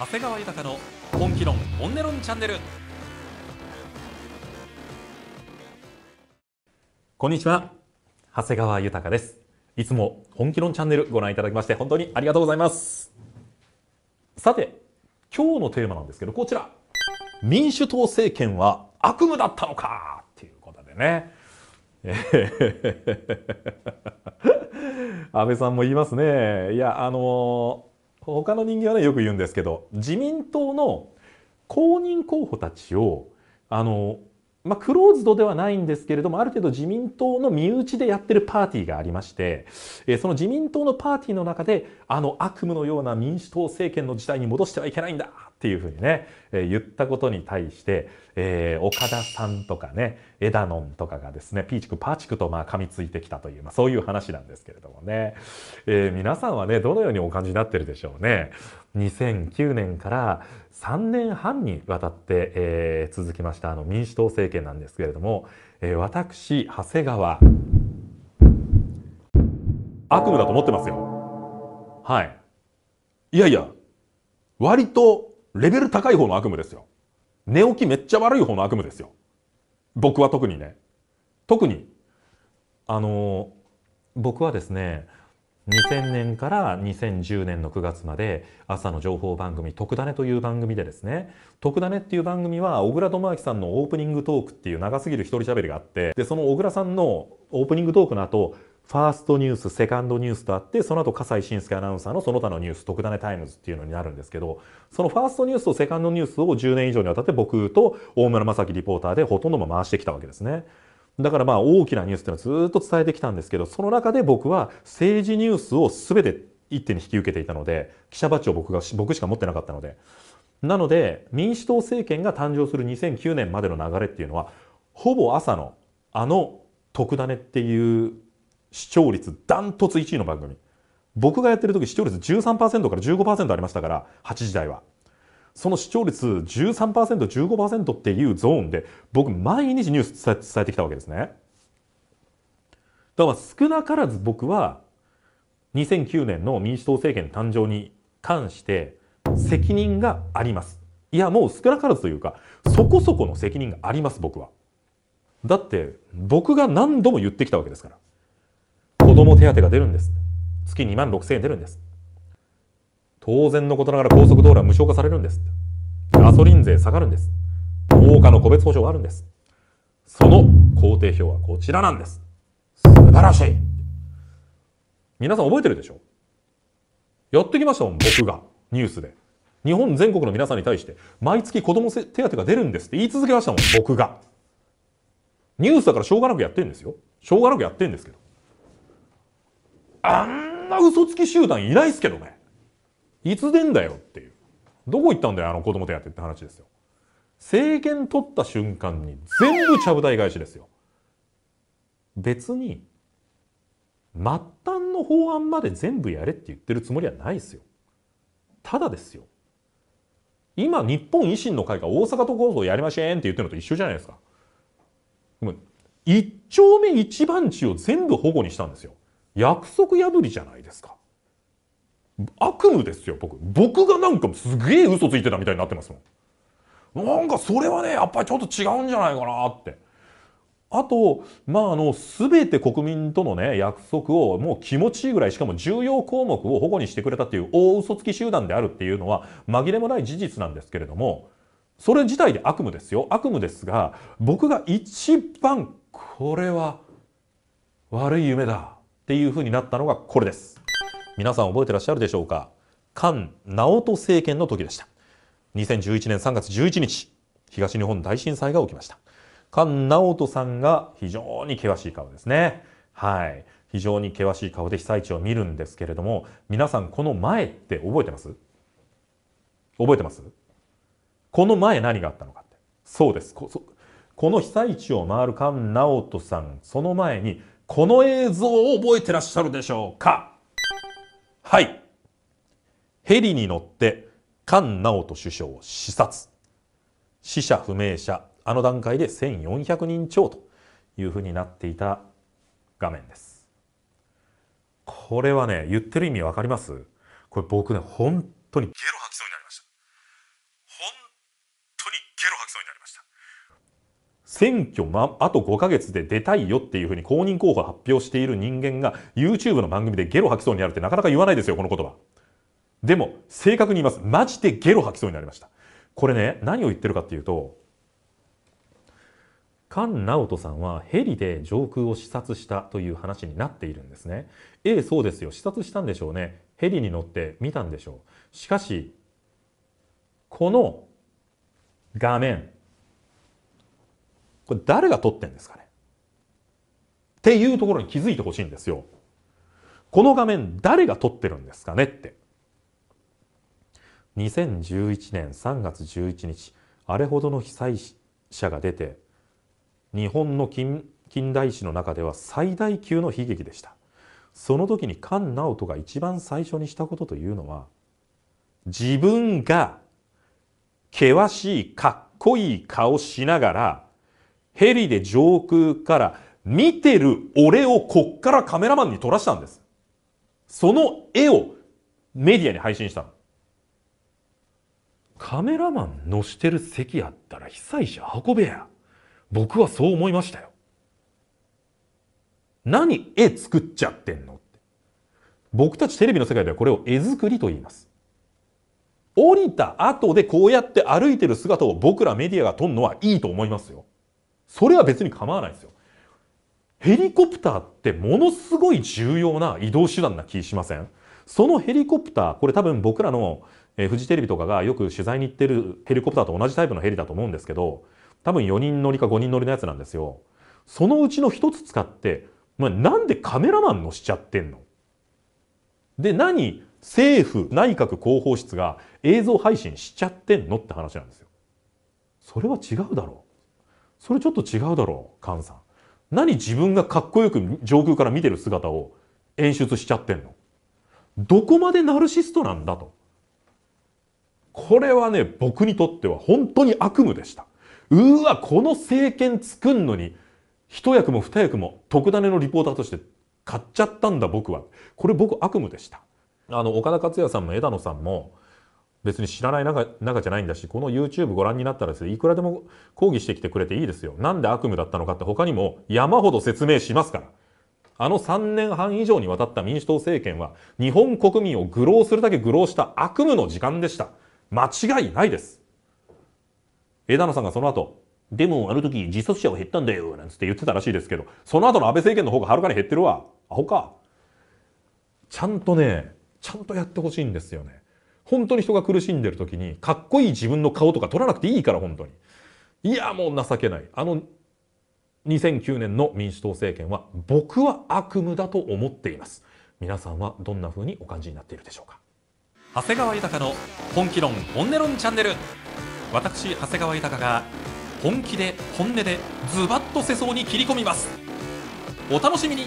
長谷川豊の本気論本音論チャンネルこんにちは長谷川豊ですいつも本気論チャンネルご覧いただきまして本当にありがとうございますさて今日のテーマなんですけどこちら民主党政権は悪夢だったのかっていうことでね安倍さんも言いますね。いや、あのー他の人間はねよく言うんですけど自民党の公認候補たちをあの、まあ、クローズドではないんですけれどもある程度自民党の身内でやってるパーティーがありまして、えその自民党のパーティーの中であの悪夢のような民主党政権の時代に戻してはいけないんだっていうふうにね、えー、言ったことに対して、えー、岡田さんとかね、エダノンとかがですね、ピーチクパーチクとまあ噛みついてきたという、まあ、そういう話なんですけれどもね、えー、皆さんはね、どのようにお感じになってるでしょうね。2009年から3年半にわたって、えー、続きましたあの民主党政権なんですけれども、えー、私、長谷川、悪夢だと思ってますよ。はい。いやいや、割とレベル高い方の悪夢ですよ。寝起きめっちゃ悪い方の悪夢ですよ。僕は特にね。特に、あの、僕はですね、2000年から2010年の9月まで朝の情報番組「特ダネ」という番組でですね「特ダネ」っていう番組は小倉智昭さんのオープニングトークっていう長すぎる一人喋りがあってでその小倉さんのオープニングトークの後ファーストニュース、セカンドニュースとあって、その後、笠井慎介アナウンサーのその他のニュース、特ダネタイムズっていうのになるんですけど、そのファーストニュースとセカンドニュースを10年以上にわたって僕と大村正樹リポーターでほとんど回してきたわけですね。だからまあ大きなニュースっていうのはずっと伝えてきたんですけど、その中で僕は政治ニュースを全て一手に引き受けていたので、記者バッジを僕が、僕しか持ってなかったので。なので、民主党政権が誕生する2009年までの流れっていうのは、ほぼ朝のあの特ダネっていう視聴率ダントツ1位の番組。僕がやってる時視聴率13%から15%ありましたから、8時台は。その視聴率13%、15%っていうゾーンで、僕毎日ニュース伝えてきたわけですね。だから少なからず僕は、2009年の民主党政権誕生に関して責任があります。いや、もう少なからずというか、そこそこの責任があります、僕は。だって、僕が何度も言ってきたわけですから。供手当が出るんです。月2万6千円出るんです。当然のことながら高速道路は無償化されるんです。ガソリン税下がるんです。農家の個別保障があるんです。その工程表はこちらなんです。素晴らしい皆さん覚えてるでしょやってきましたもん、僕が。ニュースで。日本全国の皆さんに対して、毎月子供手当が出るんですって言い続けましたもん、僕が。ニュースだからしょうがなくやってんですよ。しょうがなくやってんですけど。あんな嘘つき集団いないっすけどね。いつでんだよっていう。どこ行ったんだよ、あの子供とやって話ですよ。政権取った瞬間に全部ちゃぶ台返しですよ。別に、末端の法案まで全部やれって言ってるつもりはないですよ。ただですよ。今、日本維新の会が大阪都構想やりましぇんって言ってるのと一緒じゃないですか。一丁目一番地を全部保護にしたんですよ。約束破りじゃないですか。悪夢ですよ、僕。僕がなんかすげえ嘘ついてたみたいになってますもん。なんかそれはね、やっぱりちょっと違うんじゃないかなって。あと、まあ、あの、すべて国民とのね、約束をもう気持ちいいぐらい、しかも重要項目を保護にしてくれたっていう大嘘つき集団であるっていうのは紛れもない事実なんですけれども、それ自体で悪夢ですよ。悪夢ですが、僕が一番これは悪い夢だっていうふうになったのがこれです。皆さん覚えてらっしゃるでしょうか菅直人政権の時でした。2011年3月11日、東日本大震災が起きました。菅直人さんが非常に険しい顔ですね。はい。非常に険しい顔で被災地を見るんですけれども、皆さんこの前って覚えてます覚えてますこの前何があったのかって。そうです。この被災地を回る菅直人さん、その前にこの映像を覚えてらっしゃるでしょうかはい。ヘリに乗って菅直人首相を視察。死者不明者、あの段階で1400人超というふうになっていた画面です。これはね、言ってる意味わかりますこれ僕ね、本当にゲロ吐きそうになりました。本当にゲロ吐きそうになりました。選挙、ま、あと5ヶ月で出たいよっていうふうに公認候補を発表している人間が YouTube の番組でゲロ吐きそうになるってなかなか言わないですよ、この言葉。でも、正確に言います。マジでゲロ吐きそうになりました。これね、何を言ってるかっていうと、菅直人さんはヘリで上空を視察したという話になっているんですね。ええ、そうですよ。視察したんでしょうね。ヘリに乗って見たんでしょう。しかし、この画面、これ誰が取ってんですかねっていうところに気づいてほしいんですよ。この画面誰が撮ってるんですかねって。2011年3月11日、あれほどの被災者が出て、日本の近代史の中では最大級の悲劇でした。その時に菅直人が一番最初にしたことというのは、自分が険しいかっこいい顔しながらヘリで上空から見てる俺をこっからカメラマンに撮らしたんです。その絵をメディアに配信したの。カメラマンのしてる席あったら被災者運べや。僕はそう思いましたよ。何絵作っちゃってんのって。僕たちテレビの世界ではこれを絵作りと言います。降りた後でこうやって歩いてる姿を僕らメディアが撮るのはいいと思いますよ。それは別に構わないですよ。ヘリコプターってものすごい重要な移動手段な気しませんそのヘリコプター、これ多分僕らの、えフジテレビとかがよく取材に行ってるヘリコプターと同じタイプのヘリだと思うんですけど、多分4人乗りか5人乗りのやつなんですよ。そのうちの1つ使って、まあ、なんでカメラマン乗しちゃってんので、何政府、内閣広報室が映像配信しちゃってんのって話なんですよ。それは違うだろう。それちょっと違うだろう、カンさん。何自分がかっこよく上空から見てる姿を演出しちゃってんのどこまでナルシストなんだと。これはね、僕にとっては本当に悪夢でした。うわ、この政権作んのに、一役も二役も特ダネのリポーターとして買っちゃったんだ僕は。これ僕悪夢でした。あの、岡田克也さんも枝野さんも、別に知らない中中じゃないんだしこの YouTube ご覧になったらですねいくらでも抗議してきてくれていいですよなんで悪夢だったのかって他にも山ほど説明しますからあの3年半以上にわたった民主党政権は日本国民を愚弄するだけ愚弄した悪夢の時間でした間違いないです枝野さんがその後でもあの時自殺者は減ったんだよなんつって言ってたらしいですけどその後の安倍政権の方がはるかに減ってるわアホかちゃんとねちゃんとやってほしいんですよね本当に人が苦しんでる時に、かっこいい自分の顔とか撮らなくていいから、本当に。いや、もう情けない。あの、2009年の民主党政権は、僕は悪夢だと思っています。皆さんはどんな風にお感じになっているでしょうか。長谷川豊の本気論本音論チャンネル。私、長谷川豊が、本気で本音でズバッと世相に切り込みます。お楽しみに